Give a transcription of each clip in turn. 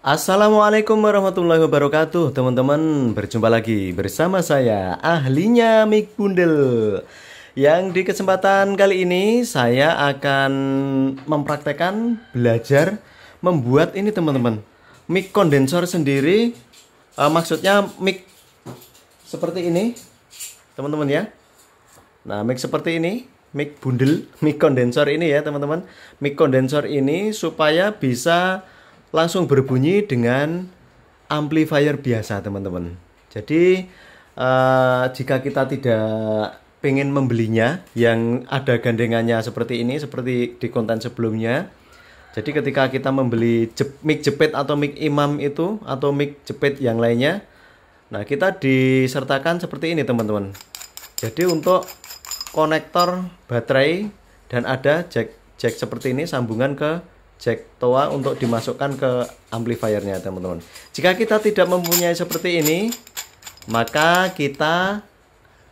Assalamualaikum warahmatullahi wabarakatuh teman-teman Berjumpa lagi bersama saya ahlinya Mik Bundel Yang di kesempatan kali ini saya akan mempraktekan belajar membuat ini teman-teman mik kondensor sendiri uh, maksudnya mik seperti ini teman-teman ya Nah mik seperti ini mik bundel mik kondensor ini ya teman-teman mik kondensor ini supaya bisa langsung berbunyi dengan amplifier biasa teman-teman jadi uh, jika kita tidak pengen membelinya yang ada gandengannya seperti ini seperti di konten sebelumnya jadi ketika kita membeli jep, mic jepit atau mic imam itu atau mic jepit yang lainnya nah kita disertakan seperti ini teman-teman jadi untuk konektor baterai dan ada jack jack seperti ini sambungan ke jack toa untuk dimasukkan ke amplifiernya teman-teman jika kita tidak mempunyai seperti ini maka kita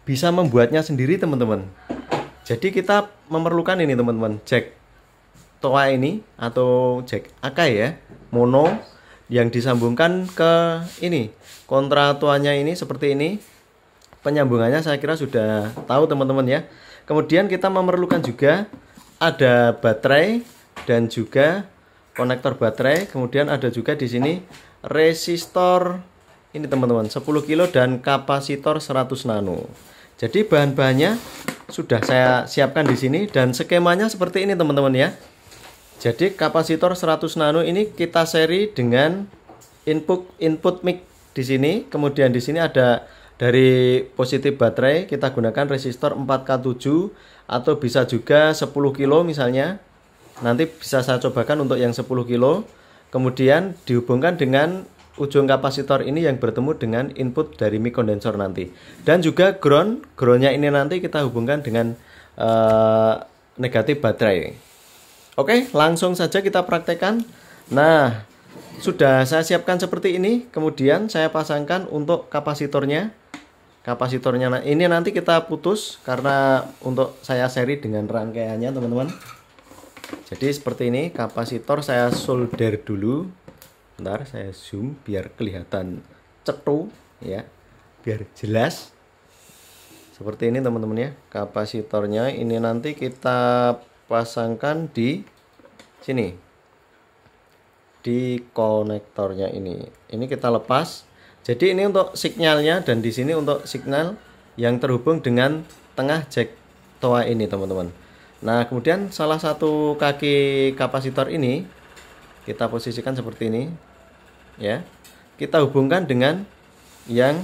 bisa membuatnya sendiri teman-teman jadi kita memerlukan ini teman-teman jack toa ini atau jack AK ya mono yang disambungkan ke ini kontra tuanya ini seperti ini penyambungannya saya kira sudah tahu teman-teman ya kemudian kita memerlukan juga ada baterai dan juga konektor baterai. Kemudian ada juga di sini resistor ini teman-teman 10 kilo dan kapasitor 100 nano. Jadi bahan-bahannya sudah saya siapkan di sini dan skemanya seperti ini teman-teman ya. Jadi kapasitor 100 nano ini kita seri dengan input input mic di sini, kemudian di sini ada dari positif baterai kita gunakan resistor 4K7 atau bisa juga 10 kilo misalnya Nanti bisa saya cobakan untuk yang 10 kilo. Kemudian dihubungkan dengan ujung kapasitor ini yang bertemu dengan input dari mic kondensor nanti. Dan juga ground, groundnya ini nanti kita hubungkan dengan uh, negatif baterai. Oke, langsung saja kita praktekkan. Nah, sudah saya siapkan seperti ini. Kemudian saya pasangkan untuk kapasitornya kapasitornya nah, ini nanti kita putus karena untuk saya seri dengan rangkaiannya teman-teman jadi seperti ini kapasitor saya solder dulu bentar saya zoom biar kelihatan cetu ya biar jelas seperti ini teman-teman ya kapasitornya ini nanti kita pasangkan di sini di konektornya ini ini kita lepas jadi ini untuk signalnya dan di sini untuk signal yang terhubung dengan tengah jack toa ini teman-teman Nah, kemudian salah satu kaki kapasitor ini kita posisikan seperti ini. Ya. Kita hubungkan dengan yang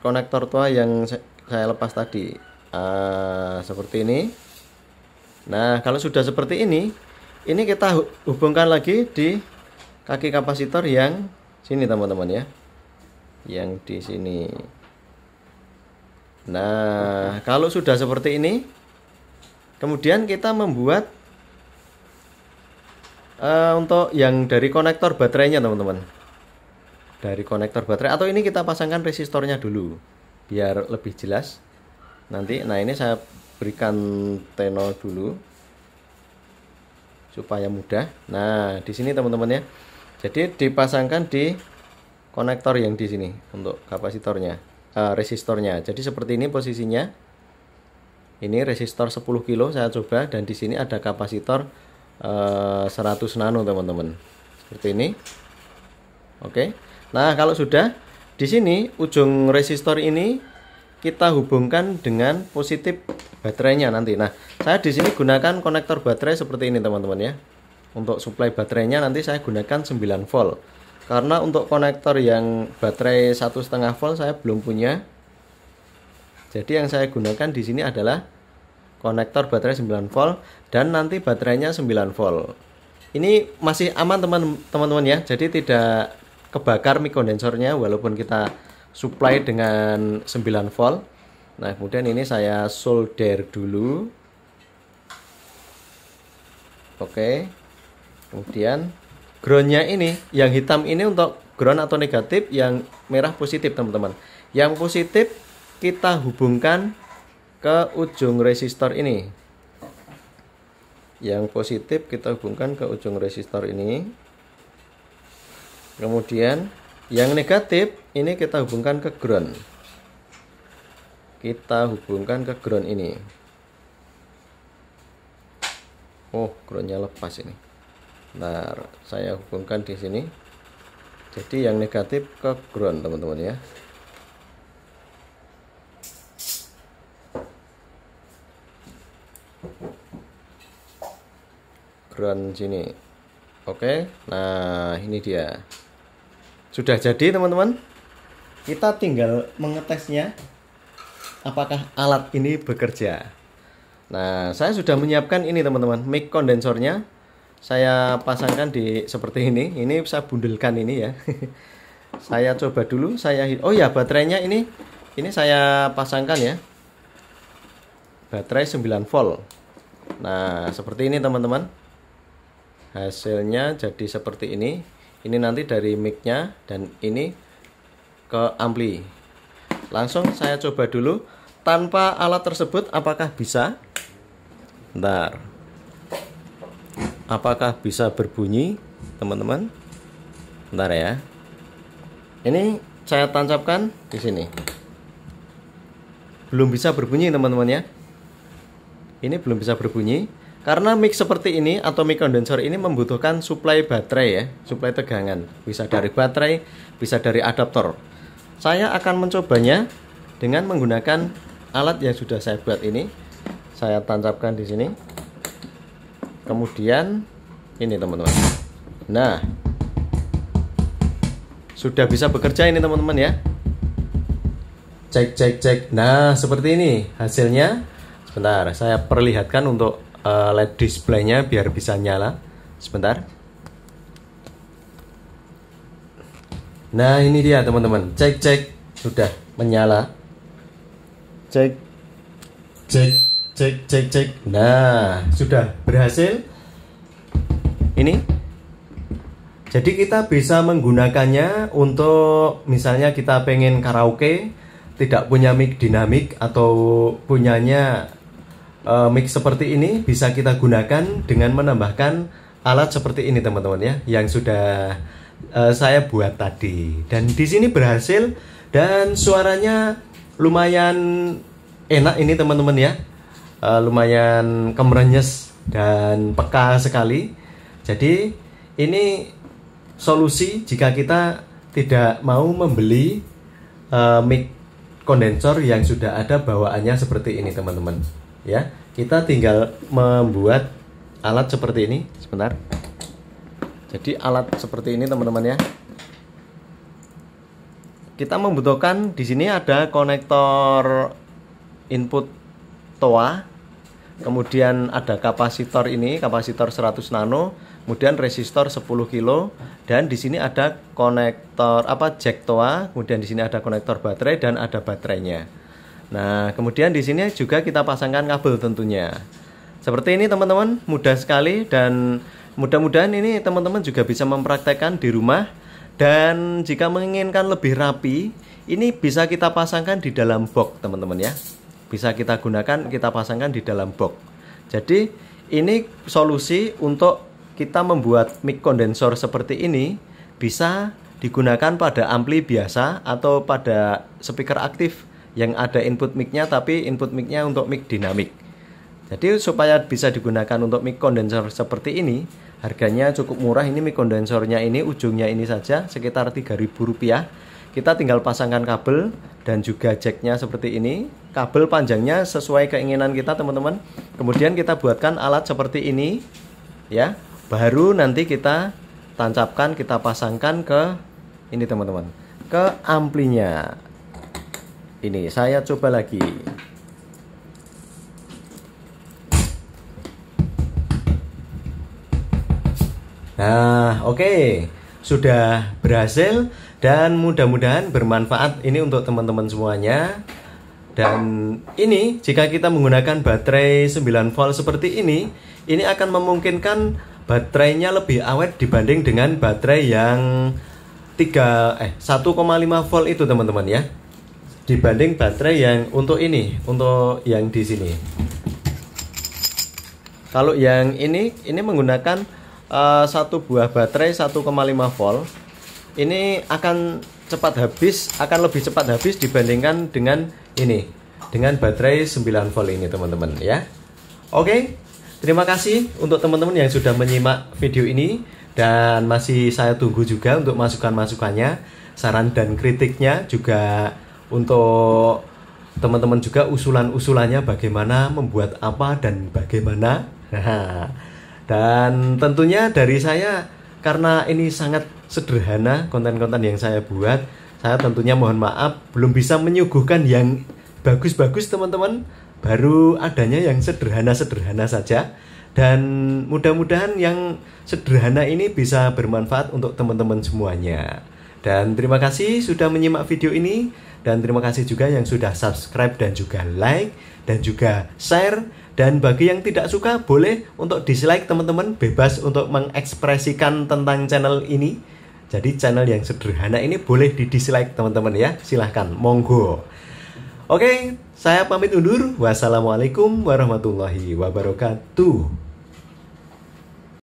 konektor tua yang saya lepas tadi. Uh, seperti ini. Nah, kalau sudah seperti ini, ini kita hubungkan lagi di kaki kapasitor yang sini teman-teman ya. Yang di sini. Nah, kalau sudah seperti ini, kemudian kita membuat uh, untuk yang dari konektor baterainya teman-teman dari konektor baterai atau ini kita pasangkan resistornya dulu biar lebih jelas nanti nah ini saya berikan tenol dulu supaya mudah nah di sini teman-teman ya jadi dipasangkan di konektor yang di sini untuk kapasitornya uh, resistornya jadi seperti ini posisinya ini resistor 10 kilo saya coba dan di sini ada kapasitor uh, eh, 100 nano teman-teman seperti ini oke nah kalau sudah di sini ujung resistor ini kita hubungkan dengan positif baterainya nanti nah saya di sini gunakan konektor baterai seperti ini teman-teman ya untuk supply baterainya nanti saya gunakan 9 volt karena untuk konektor yang baterai satu setengah volt saya belum punya jadi yang saya gunakan di sini adalah konektor baterai 9 volt dan nanti baterainya 9 volt. Ini masih aman teman-teman ya. Jadi tidak kebakar mic kondensornya walaupun kita supply dengan 9 volt. Nah, kemudian ini saya solder dulu. Oke. Kemudian groundnya ini yang hitam ini untuk ground atau negatif, yang merah positif, teman-teman. Yang positif kita hubungkan ke ujung resistor ini yang positif kita hubungkan ke ujung resistor ini kemudian yang negatif ini kita hubungkan ke ground kita hubungkan ke ground ini oh groundnya lepas ini nah saya hubungkan di sini jadi yang negatif ke ground teman-teman ya background sini oke nah ini dia sudah jadi teman-teman kita tinggal mengetesnya apakah alat ini bekerja nah saya sudah menyiapkan ini teman-teman mic kondensornya saya pasangkan di seperti ini ini bisa bundelkan ini ya saya coba dulu saya oh ya baterainya ini ini saya pasangkan ya baterai 9 volt nah seperti ini teman-teman hasilnya jadi seperti ini ini nanti dari micnya dan ini ke ampli langsung saya coba dulu tanpa alat tersebut apakah bisa Ntar. apakah bisa berbunyi teman-teman Ntar ya ini saya tancapkan di sini belum bisa berbunyi teman-teman ya ini belum bisa berbunyi karena mic seperti ini atau mic condenser ini membutuhkan suplai baterai ya, suplai tegangan. Bisa dari baterai, bisa dari adaptor. Saya akan mencobanya dengan menggunakan alat yang sudah saya buat ini. Saya tancapkan di sini. Kemudian ini teman-teman. Nah, sudah bisa bekerja ini teman-teman ya. Cek cek cek. Nah, seperti ini hasilnya. Sebentar, saya perlihatkan untuk uh, LED displaynya biar bisa nyala. Sebentar. Nah ini dia teman-teman. Cek cek sudah menyala. Cek cek cek cek cek. Nah sudah berhasil. Ini jadi kita bisa menggunakannya untuk misalnya kita pengen karaoke, tidak punya mic dinamik atau punyanya uh, mic seperti ini bisa kita gunakan dengan menambahkan alat seperti ini teman-teman ya yang sudah uh, saya buat tadi dan di sini berhasil dan suaranya lumayan enak ini teman-teman ya uh, lumayan kemerenyes dan peka sekali jadi ini solusi jika kita tidak mau membeli uh, mic kondensor yang sudah ada bawaannya seperti ini teman-teman ya kita tinggal membuat alat seperti ini sebentar jadi alat seperti ini teman-teman ya kita membutuhkan di sini ada konektor input toa kemudian ada kapasitor ini kapasitor 100 nano kemudian resistor 10 kilo dan di sini ada konektor apa jack toa kemudian di sini ada konektor baterai dan ada baterainya Nah, kemudian di sini juga kita pasangkan kabel tentunya. Seperti ini teman-teman, mudah sekali dan mudah-mudahan ini teman-teman juga bisa mempraktekkan di rumah dan jika menginginkan lebih rapi, ini bisa kita pasangkan di dalam box, teman-teman ya. Bisa kita gunakan, kita pasangkan di dalam box. Jadi, ini solusi untuk kita membuat mic kondensor seperti ini bisa digunakan pada ampli biasa atau pada speaker aktif yang ada input mic-nya tapi input mic-nya untuk mic dinamik. Jadi supaya bisa digunakan untuk mic kondensor seperti ini, harganya cukup murah. Ini mic kondensornya ini ujungnya ini saja sekitar rp rupiah. Kita tinggal pasangkan kabel dan juga jacknya seperti ini. Kabel panjangnya sesuai keinginan kita, teman-teman. Kemudian kita buatkan alat seperti ini ya. Baru nanti kita tancapkan, kita pasangkan ke ini, teman-teman. Ke amplinya ini saya coba lagi Nah, oke. Okay. Sudah berhasil dan mudah-mudahan bermanfaat ini untuk teman-teman semuanya. Dan ini jika kita menggunakan baterai 9 volt seperti ini, ini akan memungkinkan baterainya lebih awet dibanding dengan baterai yang 3 eh 1,5 volt itu teman-teman ya dibanding baterai yang untuk ini, untuk yang di sini. Kalau yang ini, ini menggunakan uh, satu buah baterai 1,5 volt. Ini akan cepat habis, akan lebih cepat habis dibandingkan dengan ini, dengan baterai 9 volt ini teman-teman ya. Oke, terima kasih untuk teman-teman yang sudah menyimak video ini dan masih saya tunggu juga untuk masukan-masukannya, saran dan kritiknya juga untuk teman-teman juga usulan-usulannya bagaimana membuat apa dan bagaimana. Dan tentunya dari saya karena ini sangat sederhana konten-konten yang saya buat, saya tentunya mohon maaf belum bisa menyuguhkan yang bagus-bagus teman-teman. Baru adanya yang sederhana-sederhana saja dan mudah-mudahan yang sederhana ini bisa bermanfaat untuk teman-teman semuanya. Dan terima kasih sudah menyimak video ini. Dan terima kasih juga yang sudah subscribe dan juga like dan juga share. Dan bagi yang tidak suka boleh untuk dislike teman-teman bebas untuk mengekspresikan tentang channel ini. Jadi channel yang sederhana ini boleh di dislike teman-teman ya. Silahkan, monggo. Oke, saya pamit undur. Wassalamualaikum warahmatullahi wabarakatuh.